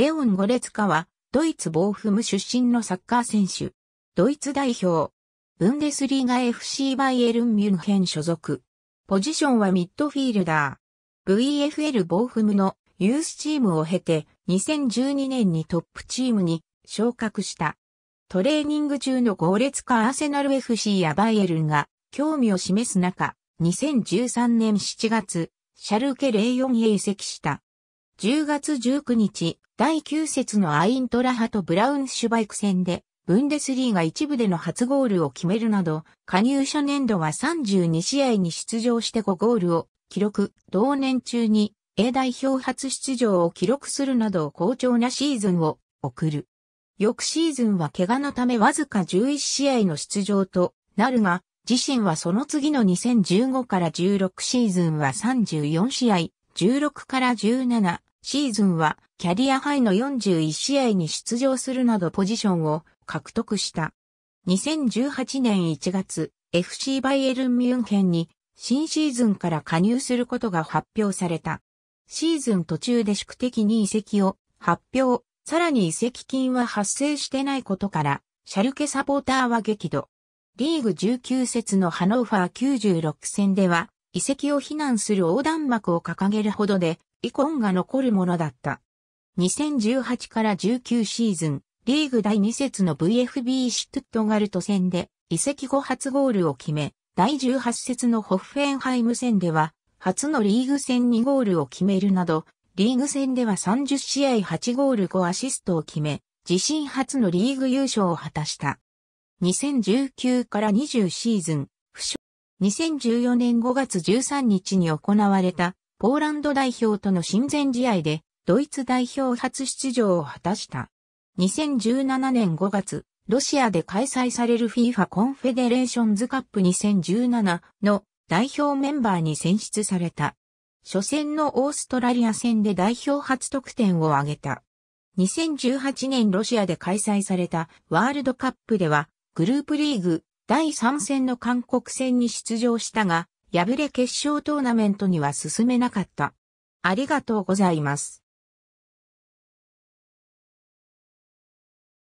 レオン・ゴレツカは、ドイツ・ボーフム出身のサッカー選手。ドイツ代表。ブンデスリーガ FC バイエルン・ミュンヘン所属。ポジションはミッドフィールダー。VFL ボーフムのユースチームを経て、2012年にトップチームに昇格した。トレーニング中のゴレツカアーセナル FC やバイエルンが興味を示す中、2013年7月、シャルケ04へ移籍した。10月19日、第9節のアイントラハとブラウンシュバイク戦で、ブンデスリーが一部での初ゴールを決めるなど、加入者年度は32試合に出場して5ゴールを記録、同年中に A 代表初出場を記録するなど好調なシーズンを送る。翌シーズンは怪我のためわずか11試合の出場となるが、自身はその次の2015から16シーズンは34試合、16から17、シーズンはキャリアハイの41試合に出場するなどポジションを獲得した。2018年1月、FC バイエルン・ミュンヘンに新シーズンから加入することが発表された。シーズン途中で宿敵に移籍を発表、さらに移籍金は発生してないことから、シャルケサポーターは激怒。リーグ19節のハノーファー96戦では、移籍を非難する横断幕を掲げるほどで、遺恨が残るものだった。2018から19シーズン、リーグ第2節の VFB シュトゥットガルト戦で、移籍後初ゴールを決め、第18節のホッフェンハイム戦では、初のリーグ戦2ゴールを決めるなど、リーグ戦では30試合8ゴール5アシストを決め、自身初のリーグ優勝を果たした。2019から20シーズン、負傷。2014年5月13日に行われたポーランド代表との親善試合で、ドイツ代表初出場を果たした。2017年5月、ロシアで開催される FIFA コンフェデレーションズカップ2017の代表メンバーに選出された。初戦のオーストラリア戦で代表初得点を挙げた。2018年ロシアで開催されたワールドカップではグループリーグ第3戦の韓国戦に出場したが、敗れ決勝トーナメントには進めなかった。ありがとうございます。